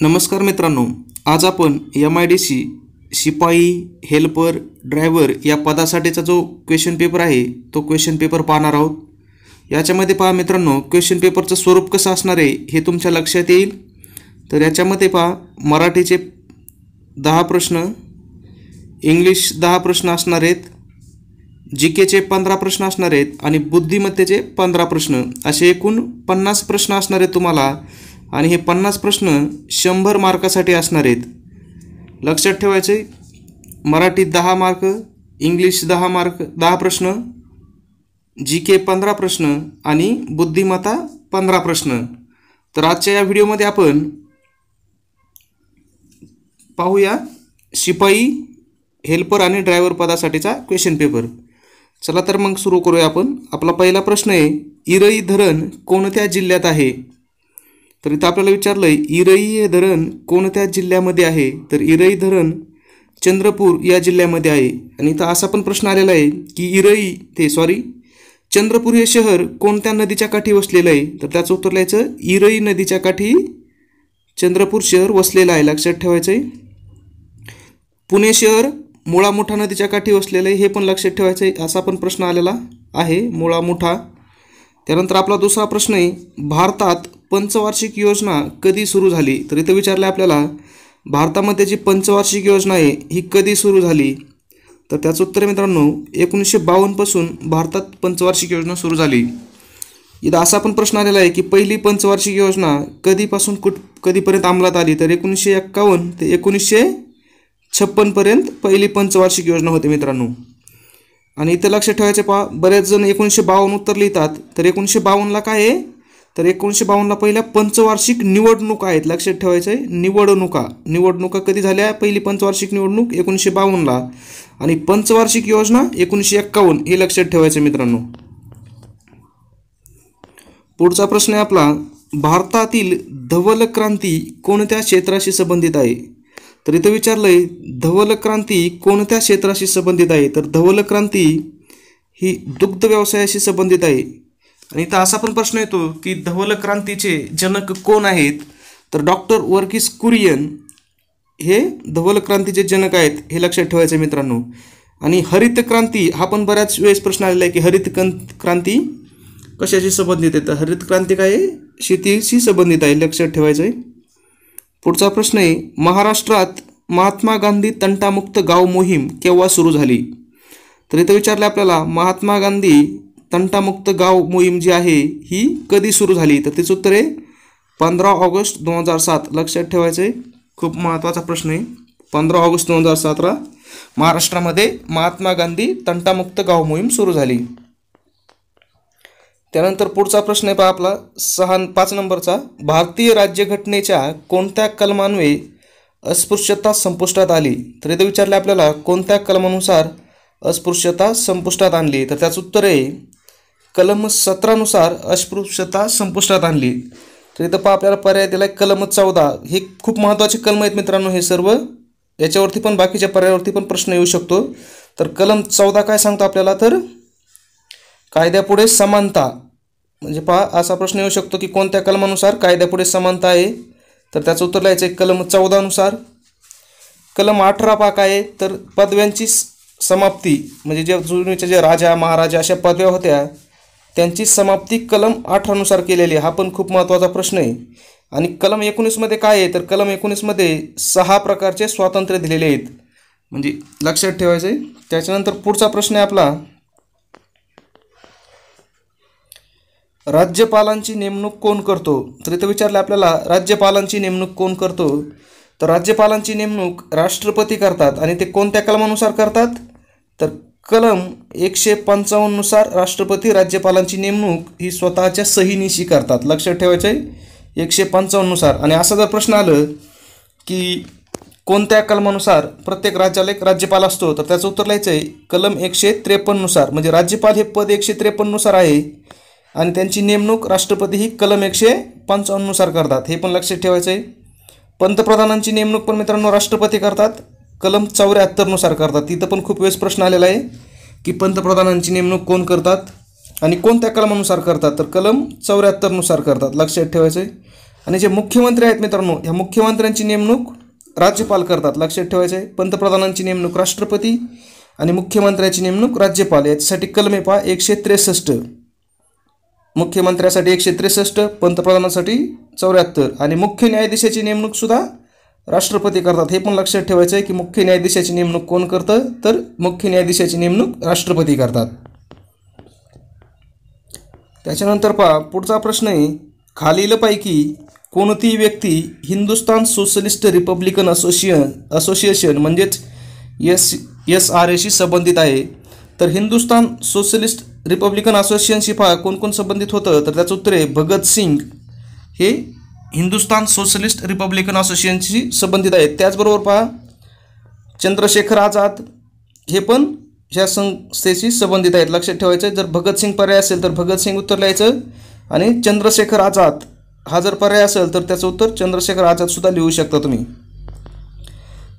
नमस्कार मित्रांनो आज आपण एम आय डी सी शिपाई हेल्पर ड्रायव्हर या पदासाठीचा जो क्वेश्चन पेपर आहे तो क्वेश्चन पेपर पाहणार आहोत याच्यामध्ये पहा मित्रांनो क्वेश्चन पेपरचं स्वरूप कसं असणार आहे हे तुमच्या लक्षात येईल तर याच्यामध्ये पहा मराठीचे दहा प्रश्न इंग्लिश दहा प्रश्न असणार आहेत जी केचे पंधरा प्रश्न असणार आहेत आणि बुद्धिमत्तेचे पंधरा प्रश्न असे एकूण पन्नास प्रश्न असणार आहेत तुम्हाला आणि हे पन्नास प्रश्न शंभर मार्कासाठी असणार आहेत लक्षात ठेवायचे मराठीत दहा मार्क इंग्लिश दहा मार्क दहा प्रश्न जी के पंधरा प्रश्न आणि बुद्धिमत्ता पंधरा प्रश्न तर आजच्या या व्हिडिओमध्ये आपण पाहूया शिपाई हेल्पर आणि ड्रायव्हर पदासाठीचा क्वेश्चन पेपर चला तर मग सुरू करूया आपण आपला पहिला प्रश्न आहे इरई धरण कोणत्या जिल्ह्यात आहे तर इथं आपल्याला विचारलं आहे इरई हे धरण कोणत्या जिल्ह्यामध्ये आहे तर इरई धरण चंद्रपूर या जिल्ह्यामध्ये आहे आणि इथं असा पण प्रश्न आलेला आहे की इरई ते सॉरी चंद्रपूर हे शहर कोणत्या नदीच्या काठी वसलेलं आहे तर त्याचं उत्तर लिहायचं इरई नदीच्या काठी चंद्रपूर शहर वसलेलं आहे लक्षात ठेवायचं आहे पुणे शहर मुळा मोठा नदीच्या काठी वसलेलं आहे हे पण लक्षात ठेवायचं आहे असा पण प्रश्न आलेला आहे मुळा मोठा त्यानंतर आपला दुसरा प्रश्न आहे भारतात पंचवार्षिक योजना कधी सुरू झाली तर इथं विचारलं आपल्याला भारतामध्ये जी पंचवार्षिक योजना आहे ही कधी सुरू झाली तर त्याचं उत्तर मित्रांनो एकोणीसशे बावन्नपासून भारतात पंचवार्षिक योजना सुरू झाली इथं असा पण प्रश्न आलेला आहे की पहिली पंचवार्षिक योजना कधीपासून कुठ कधीपर्यंत अंमलात आली तर एकोणीसशे एक्कावन्न ते एकोणीसशे छप्पनपर्यंत पहिली पंचवार्षिक योजना होती मित्रांनो आणि इथं लक्ष ठेवायचे पा बरेच जण एकोणीसशे बावन्न उत्तर लिहितात तर एकोणीसशे बावन्नला काय आहे तर एकोणीसशे बावन्नला पहिल्या पंचवार्षिक निवडणूक आहेत लक्षात ठेवायचं आहे निवडणुका निवडणुका कधी झाल्या पहिली पंचवार्षिक निवडणूक एकोणीसशे बावन्नला आणि पंचवार्षिक योजना एकोणीसशे एक्कावन्न हे लक्षात ठेवायचं मित्रांनो पुढचा प्रश्न आहे आपला भारतातील धवल क्रांती कोणत्या क्षेत्राशी संबंधित आहे तर इथं विचारलंय धवल क्रांती कोणत्या क्षेत्राशी संबंधित आहे तर धवल क्रांती ही दुग्ध व्यवसायाशी संबंधित आहे आणि इथं असा पण प्रश्न येतो की धवल क्रांतीचे जनक कोण आहेत तर डॉक्टर वर्किस कुरियन हे धवल क्रांतीचे जनक आहेत हे लक्षात ठेवायचं मित्रांनो आणि हरित क्रांती हा पण बऱ्याच वेळेस प्रश्न आलेला आहे की हरित क्रांती कशाशी संबंधित आहे तर हरित क्रांती काय शेतीशी संबंधित आहे लक्षात ठेवायचं आहे पुढचा प्रश्न आहे महाराष्ट्रात महात्मा गांधी तंटामुक्त गाव मोहीम केव्हा सुरू झाली तर इथं विचारलं आपल्याला महात्मा गांधी तंटामुक्त गाव मोहीम जी आहे ही कधी सुरू झाली तर तिचं उत्तर आहे पंधरा ऑगस्ट दोन हजार सात लक्षात ठेवायचं खूप महत्त्वाचा प्रश्न आहे पंधरा ऑगस्ट दोन हजार सतरा महाराष्ट्रामध्ये महात्मा गांधी तंटामुक्त गाव मोहीम सुरू झाली त्यानंतर पुढचा प्रश्न आहे पहा आपला सहा पाच नंबरचा भारतीय राज्यघटनेच्या कोणत्या कलमान्वये अस्पृश्यता संपुष्टात आली तर इथं विचारले आपल्याला कोणत्या कलमानुसार अस्पृश्यता संपुष्टात आणली तर त्याचं उत्तर आहे कलम सतरानुसार अस्पृश्यता संपुष्टात आणली तर इथं पहा आपल्याला पर्याय दिला आहे कलम चौदा हे खूप महत्त्वाचे कलम आहेत मित्रांनो हे सर्व याच्यावरती पण बाकीच्या पर्यायावरती पण प्रश्न येऊ शकतो तर कलम चौदा काय सांगतो आपल्याला तर कायद्यापुढे समानता म्हणजे पहा असा प्रश्न येऊ शकतो की कोणत्या कलमानुसार कायद्यापुढे समानता आहे तर त्याचं उत्तर लिहायचं आहे कलम चौदानुसार कलम अठरा पाक आहे तर पदव्यांची समाप्ती म्हणजे जे जुनीच्या ज्या राजा महाराजा अशा पदव्या होत्या त्यांची समाप्ती कलम अठरानुसार केलेली हा पण खूप महत्त्वाचा प्रश्न आहे आणि कलम एकोणीसमध्ये काय आहे तर कलम एकोणीसमध्ये सहा प्रकारचे स्वातंत्र्य दिलेले आहेत म्हणजे लक्षात ठेवायचं आहे त्याच्यानंतर पुढचा प्रश्न आहे आपला राज्यपालांची नेमणूक कोण करतो तर इथं विचारलं आपल्याला राज्यपालांची नेमणूक कोण करतो तर राज्यपालांची नेमणूक राष्ट्रपती करतात आणि ते कोणत्या कलमानुसार करतात तर कलम एकशे पंचावन्ननुसार राष्ट्रपती राज्यपालांची नेमणूक ही स्वतःच्या सहीनिशी करतात लक्षात ठेवायचं आहे एकशे पंचावन्ननुसार आणि असा जर प्रश्न आलं की कोणत्या कलमानुसार प्रत्येक राज्याला एक राज्यपाल असतो तर त्याचं उत्तर लिहायचं आहे कलम एकशे त्रेपन्ननुसार म्हणजे राज्यपाल हे पद एकशे त्रेपन्ननुसार आहे आणि त्यांची नेमणूक राष्ट्रपती ही कलम एकशे पंचावन्ननुसार करतात हे पण लक्षात ठेवायचं आहे पंतप्रधानांची नेमणूक पण मित्रांनो राष्ट्रपती करतात कलम चौऱ्याहत्तरनुसार करतात तिथं पण खूप वेळेस प्रश्न आलेला आहे की पंतप्रधानांची नेमणूक कोण करतात आणि कोणत्या कलमानुसार करतात तर कलम चौऱ्याहत्तरनुसार करतात लक्षात ठेवायचं आहे आणि जे मुख्यमंत्री आहेत मित्रांनो ह्या मुख्यमंत्र्यांची नेमणूक राज्यपाल करतात लक्षात ठेवायचं आहे पंतप्रधानांची नेमणूक राष्ट्रपती आणि मुख्यमंत्र्याची नेमणूक राज्यपाल याच्यासाठी कलमे पहा एकशे त्रेसष्ट मुख्यमंत्र्यासाठी एकशे त्रेसष्ट पंतप्रधानांसाठी चौऱ्याहत्तर आणि मुख्य न्यायाधीशाची नेमणूकसुद्धा राष्ट्रपती करतात हे पण लक्षात ठेवायचं आहे की मुख्य न्यायाधीशाची नेमणूक कोण करतं तर मुख्य न्यायाधीशाची नेमणूक राष्ट्रपती करतात त्याच्यानंतर पहा पुढचा प्रश्न आहे खालीलपैकी कोणती व्यक्ती Hindustan socialist republican association association म्हणजेच एस एस आर एशी संबंधित आहे तर हिंदुस्तान सोशलिस्ट रिपब्लिकन असोसिएशनशी पा कोण कोण संबंधित होतं तर त्याचं उत्तर आहे भगतसिंग हे हिंदुस्तान सोशलिस्ट रिपब्लिकन असोसिएशनशी संबंधित आहेत त्याचबरोबर पहा चंद्रशेखर आझाद हे पण ह्या संस्थेशी संबंधित आहेत लक्षात ठेवायचं जर भगतसिंग पर्याय असेल तर भगतसिंग उत्तर लिहायचं आणि चंद्रशेखर आझाद हा जर पर्याय असेल तर त्याचं उत्तर चंद्रशेखर आझादसुद्धा लिहू शकता तुम्ही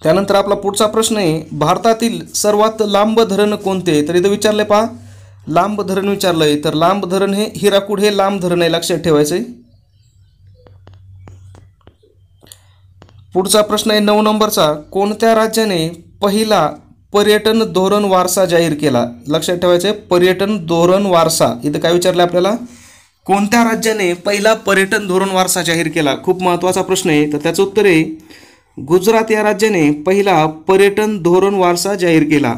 त्यानंतर आपला पुढचा प्रश्न आहे भारतातील सर्वात लांब धरण कोणते तर इथं विचारलं पहा लांब धरण विचारलं आहे तर लांब धरण हे हिराकूड हे लांब धरण आहे लक्षात ठेवायचं आहे पुढचा प्रश्न आहे नऊ नंबरचा कोणत्या राज्याने पहिला पर्यटन धोरण वारसा जाहीर केला लक्षात ठेवायचं आहे पर्यटन धोरण वारसा इथं काय विचारलं आपल्याला कोणत्या राज्याने पहिला पर्यटन धोरण वारसा जाहीर केला खूप महत्त्वाचा प्रश्न आहे तर त्याचं उत्तर आहे गुजरात या राज्याने पहिला पर्यटन धोरण वारसा जाहीर केला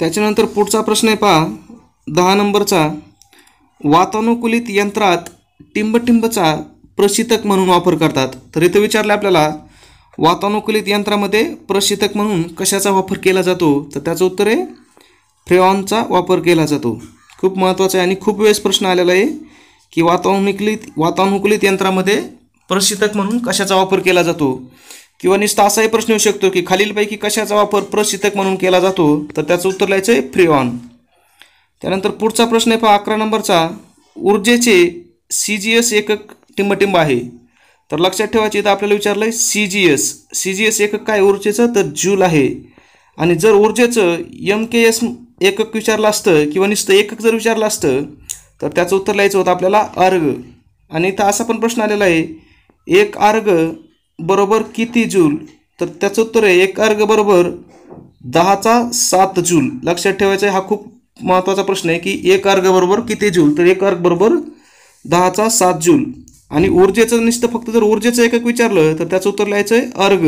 त्याच्यानंतर पुढचा प्रश्न आहे पहा दहा नंबरचा वातानुकूलित यंत्रात टिंबटिंबचा प्रशितक म्हणून वापर करतात तर इथं विचारलं आपल्याला वातानुकूलित यंत्रामध्ये प्रशितक म्हणून कशाचा वापर केला जातो तर त्याचं उत्तर आहे फ्रेऑनचा वापर केला जातो खूप महत्त्वाचा आहे आणि खूप वेळेस प्रश्न आलेला आहे की वातानुकूलित वातानुकूलित यंत्रामध्ये प्रशितक म्हणून कशाचा वापर केला जातो किंवा निस्ता असाही प्रश्न येऊ शकतो की खालीलपैकी कशाचा वापर प्रशितक म्हणून केला जातो तर त्याचं उत्तर लिहायचं आहे फ्रेऑन त्यानंतर पुढचा प्रश्न आहे पहा अकरा नंबरचा ऊर्जेचे सी जी एस एकक टिंबटिंब आहे तर लक्षात ठेवायचे इथं आपल्याला विचारलं आहे C G S C G S एकक काय ऊर्जेचं तर जूल आहे आणि जर ऊर्जेचं एम के एस एकक विचारलं असतं किंवा नुसतं एकक जर विचारलं असतं तर त्याचं उत्तर लिहायचं होतं आपल्याला अर्ग आणि इथं असा पण प्रश्न आलेला आहे एक अर्ग बरोबर किती जूल तर त्याचं उत्तर आहे एक अर्ग बरोबर दहाचा सात जूल लक्षात ठेवायचा हा खूप महत्त्वाचा प्रश्न आहे की एक अर्ग बरोबर किती जूल तर एक अर्ग बरोबर दहाचा सात जूल आणि ऊर्जेचं निसतं फक्त जर ऊर्जेचं एकक विचारलं तर त्याचं उत्तर लिहायचं आहे अर्ग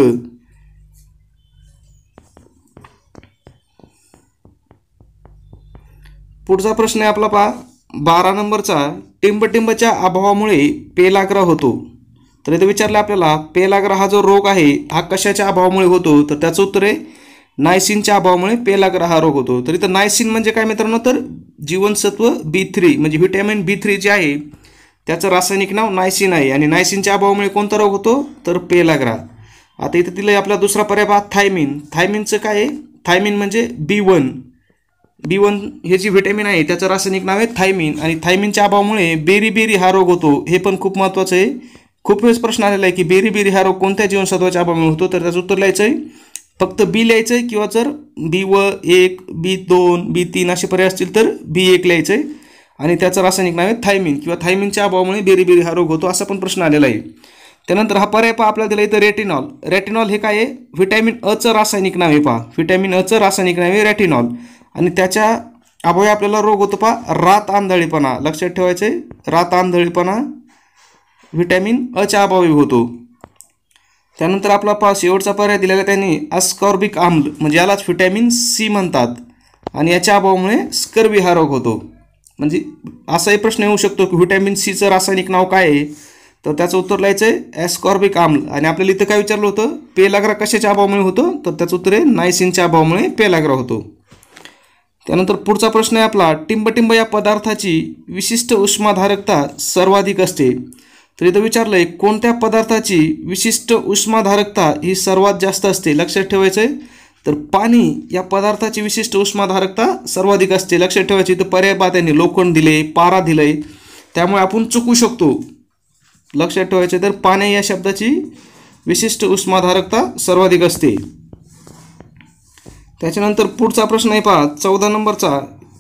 पुढचा प्रश्न आहे आपला पा बारा नंबरचा टिंबटिंबच्या अभावामुळे पेलाग्रा होतो तर इथे विचारलं आपल्याला पेलाग्रा हा जो रोग आहे हा कशाच्या अभावामुळे होतो तर त्याचं उत्तर आहे नायसिनच्या अभावामुळे पेलाग्रा हा रोग होतो तर इथं नायसिन म्हणजे काय मित्रांनो तर जीवनसत्व बी थ्री म्हणजे व्हिटॅमिन बी थ्री जे आहे त्याचं रासायनिक नाव नायसिन आहे आणि नायसिनच्या अभावामुळे कोणता रोग होतो तर पेलाग्रा आता इथं दिलं आपला दुसरा पर्याय पहा थायमिन थायमिनचं काय आहे थायमिन म्हणजे बी वन बी वन हे जी व्हिटॅमिन आहे त्याचं रासायनिक नाव आहे थायमिन आणि थायमिनच्या अभावामुळे बेरी बेरी हा रोग होतो हे पण खूप महत्त्वाचं आहे खूप वेळेस प्रश्न आलेला आहे की बेरी बेरी हा रोग कोणत्या जीवनसत्वाच्या अभावामुळे होतो तर त्याचं उत्तर लिहायचं आहे फक्त बी लिहायचं आहे किंवा जर बी व एक बी दोन बी तीन असे पर्याय असतील तर बी एक लिहायचं आहे आणि त्याचं रासायनिक नाव आहे थायमिन किंवा थायमिनच्या अभावामुळे बेरीबेरी हा रोग होतो असा पण प्रश्न आलेला आहे त्यानंतर हा पर्याय पहा आपल्याला दिला इथं रेटिनॉल रेटिनॉल हे काय आहे व्हिटॅमिन अचं रासायनिक नाव आहे पहा व्हिटॅमिन अचं रासायनिक नाव आहे रेटिनॉल आणि त्याच्या अभावी आपल्याला रोग होतो पहा रात आंधळीपणा लक्षात आहे रात आंधळीपणा व्हिटॅमिन अच्या अभावी होतो त्यानंतर आपला पहा शेवटचा पर्याय दिलेला त्यांनी अस्कॉर्बिक आम्ल म्हणजे यालाच व्हिटॅमिन सी म्हणतात आणि याच्या अभावामुळे स्कर्वी हा रोग होतो म्हणजे असाही प्रश्न येऊ शकतो की व्हिटॅमिन सीचं रासायनिक नाव काय आहे तर त्याचं उत्तर लिहायचं आहे ॲस्कॉर्बिक आम्ल आणि आपल्याला इथं काय विचारलं होतं पेलाग्रा कशाच्या अभावामुळे होतो तर त्याचं उत्तर आहे नायसिनच्या अभावामुळे पेलाग्रा होतो त्यानंतर पुढचा प्रश्न आहे आपला टिंबटिंब या पदार्थाची विशिष्ट उष्माधारकता सर्वाधिक असते तर इथं विचारलंय कोणत्या पदार्थाची विशिष्ट उष्माधारकता ही सर्वात जास्त असते लक्षात ठेवायचं आहे तर पाणी या पदार्थाची विशिष्ट उष्माधारकता सर्वाधिक असते लक्षात ठेवायची तर पर्याय पहा त्यांनी लोखंड दिले पारा दिले त्यामुळे आपण चुकू शकतो लक्षात ठेवायचे तर पाणी या शब्दाची विशिष्ट उष्माधारकता सर्वाधिक असते त्याच्यानंतर पुढचा प्रश्न आहे पहा चौदा नंबरचा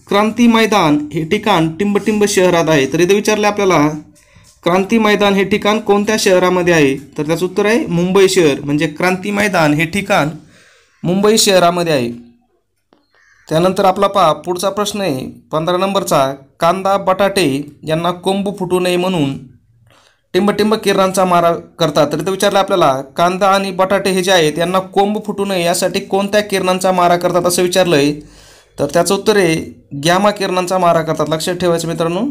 क्रांती मैदान हे ठिकाण टिंबटिंब शहरात आहे तर इथे विचारले आपल्याला क्रांती मैदान हे ठिकाण कोणत्या शहरामध्ये आहे तर त्याचं उत्तर आहे मुंबई शहर म्हणजे क्रांती मैदान हे ठिकाण मुंबई शहरामध्ये आहे त्यानंतर आपला पहा पुढचा प्रश्न आहे पंधरा नंबरचा कांदा बटाटे यांना कोंब फुटू नये म्हणून टिंबटिंब किरणांचा मारा करतात तर ते विचारलं आपल्याला कांदा आणि बटाटे हे जे आहेत यांना कोंब फुटू नये यासाठी कोणत्या किरणांचा मारा करतात असं विचारलं आहे तर त्याचं उत्तर आहे गॅमा किरणांचा मारा करतात लक्षात ठेवायचं मित्रांनो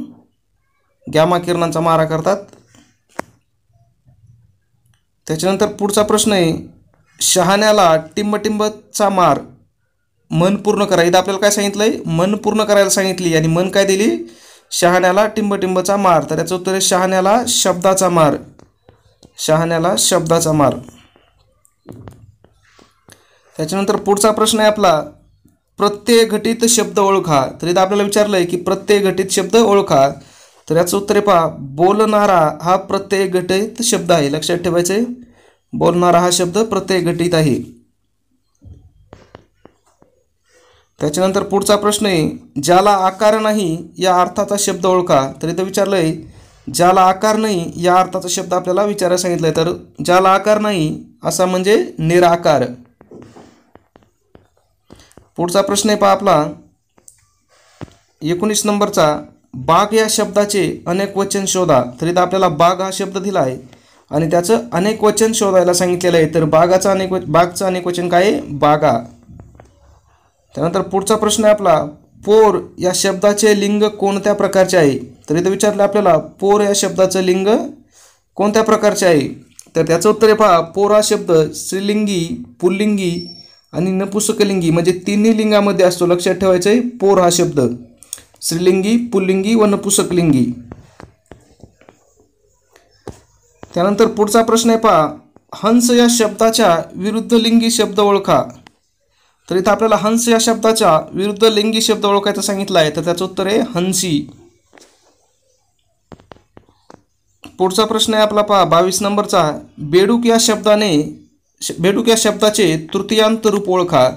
गॅमा किरणांचा मारा करतात त्याच्यानंतर पुढचा प्रश्न आहे शहाण्याला टिंबटिंबचा मार मन पूर्ण करा इथं आपल्याला काय सांगितलंय मन पूर्ण करायला सांगितली आणि मन काय दिली शहाण्याला टिंबटिंबचा मार तर याचं उत्तर आहे शहाण्याला शब्दाचा मार शहाण्याला शब्दाचा मार त्याच्यानंतर पुढचा प्रश्न आहे आपला प्रत्यय घटित शब्द ओळखा तर इथं आपल्याला विचारलंय की प्रत्यय घटित शब्द ओळखा तर याचं उत्तर आहे पहा बोलणारा हा प्रत्यय घटित शब्द आहे लक्षात ठेवायचं आहे बोलणारा हा शब्द प्रत्यय घटित आहे त्याच्यानंतर पुढचा प्रश्न आहे ज्याला आकार नाही या अर्थाचा शब्द ओळखा तर इथं विचारलंय ज्याला आकार नाही या अर्थाचा शब्द आपल्याला विचारायला सांगितलं तर ज्याला आकार नाही असा म्हणजे निराकार पुढचा प्रश्न आहे पहा आपला एकोणीस नंबरचा बाग या शब्दाचे अनेक वचन शोधा तर इथं आपल्याला बाग हा शब्द दिला आहे आणि त्याचं अनेक वचन शोधायला सांगितलेलं आहे तर बागाचं अनेक बागचं अनेक वचन काय आहे बागा त्यानंतर पुढचा प्रश्न आहे आपला पोर या शब्दाचे लिंग कोणत्या प्रकारचे आहे तर इथं विचारलं आपल्याला पोर या शब्दाचं लिंग कोणत्या प्रकारचे आहे तर त्याचं उत्तर आहे पहा पोर हा शब्द स्त्रीलिंगी पुल्लिंगी आणि नपुसकलिंगी म्हणजे तिन्ही लिंगामध्ये असतो लक्षात ठेवायचं आहे पोर हा शब्द स्त्रीलिंगी पुल्लिंगी व नपुसकलिंगी त्यानंतर पुढचा प्रश्न आहे पहा हंस या शब्दाच्या विरुद्ध लिंगी शब्द ओळखा तर इथं आपल्याला हंस या शब्दाच्या विरुद्ध लिंगी शब्द ओळखायचं सांगितलं आहे तर त्याचं उत्तर आहे हंसी पुढचा प्रश्न आहे आपला पहा बावीस नंबरचा बेडूक या शब्दाने बेडूक या शब्दाचे तृतीयांत रूप ओळखा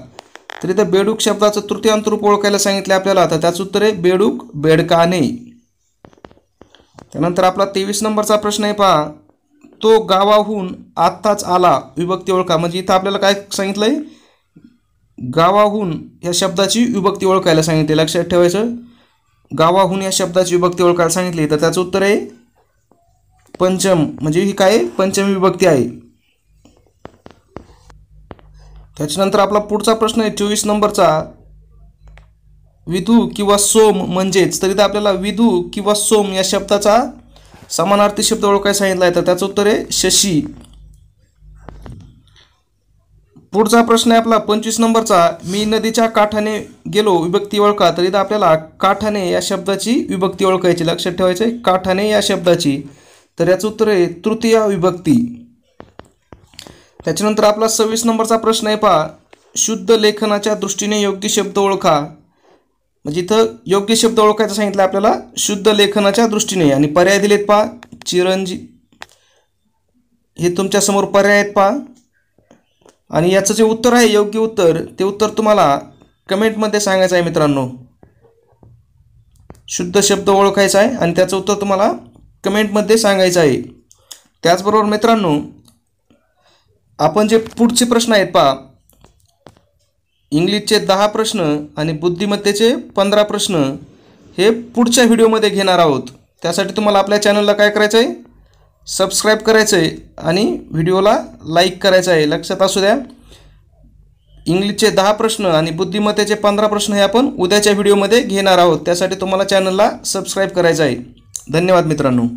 तर इथं बेडूक शब्दाचं तृतीयांत रूप ओळखायला सांगितलं आपल्याला तर त्याचं उत्तर आहे बेडूक बेडकाने त्यानंतर आपला तेवीस नंबरचा प्रश्न आहे पहा तो गावाहून आत्ताच आला विभक्ती ओळखा म्हणजे इथं आपल्याला काय सांगितलं आहे गावाहून या शब्दाची विभक्ती ओळखायला सांगितली लक्षात ठेवायचं गावाहून या शब्दाची विभक्ती ओळखायला सांगितली तर त्याचं उत्तर आहे पंचम म्हणजे ही काय पंचमी विभक्ती आहे त्याच्यानंतर आपला पुढचा प्रश्न आहे चोवीस नंबरचा विधू किंवा सोम म्हणजेच तर इथं आपल्याला विधू किंवा सोम या शब्दाचा समानार्थी शब्द ओळखाय सांगितला आहे तर त्याचं उत्तर आहे शशी पुढचा प्रश्न आहे आपला पंचवीस नंबरचा मी नदीच्या काठाने गेलो विभक्ती ओळखा तर इथं आपल्याला काठाने या शब्दाची विभक्ती ओळखायची लक्षात ठेवायचं आहे काठाने या शब्दाची तर याचं उत्तर आहे तृतीय विभक्ती त्याच्यानंतर आपला सव्वीस नंबरचा प्रश्न आहे पहा शुद्ध लेखनाच्या दृष्टीने योग्य शब्द ओळखा म्हणजे इथं योग्य शब्द ओळखायचं सांगितलं आपल्याला शुद्ध लेखनाच्या दृष्टीने आणि पर्याय दिलेत पहा चिरंजी हे तुमच्यासमोर पर्याय आहेत पहा आणि याचं जे उत्तर आहे योग्य उत्तर ते उत्तर तुम्हाला कमेंटमध्ये सांगायचं आहे मित्रांनो शुद्ध शब्द ओळखायचा आहे आणि त्याचं उत्तर तुम्हाला कमेंटमध्ये सांगायचं आहे त्याचबरोबर मित्रांनो आपण जे पुढचे प्रश्न आहेत पहा इंग्लिशचे दहा प्रश्न आणि बुद्धिमत्तेचे पंधरा प्रश्न हे पुढच्या व्हिडिओमध्ये घेणार आहोत त्यासाठी तुम्हाला आपल्या चॅनलला काय करायचं आहे सबस्क्राईब करायचं आहे आणि व्हिडिओला लाईक करायचं आहे लक्षात असू द्या इंग्लिशचे दहा प्रश्न आणि बुद्धिमत्तेचे पंधरा प्रश्न हे आपण उद्याच्या व्हिडिओमध्ये घेणार आहोत त्यासाठी तुम्हाला चॅनलला सबस्क्राईब करायचं आहे धन्यवाद मित्रांनो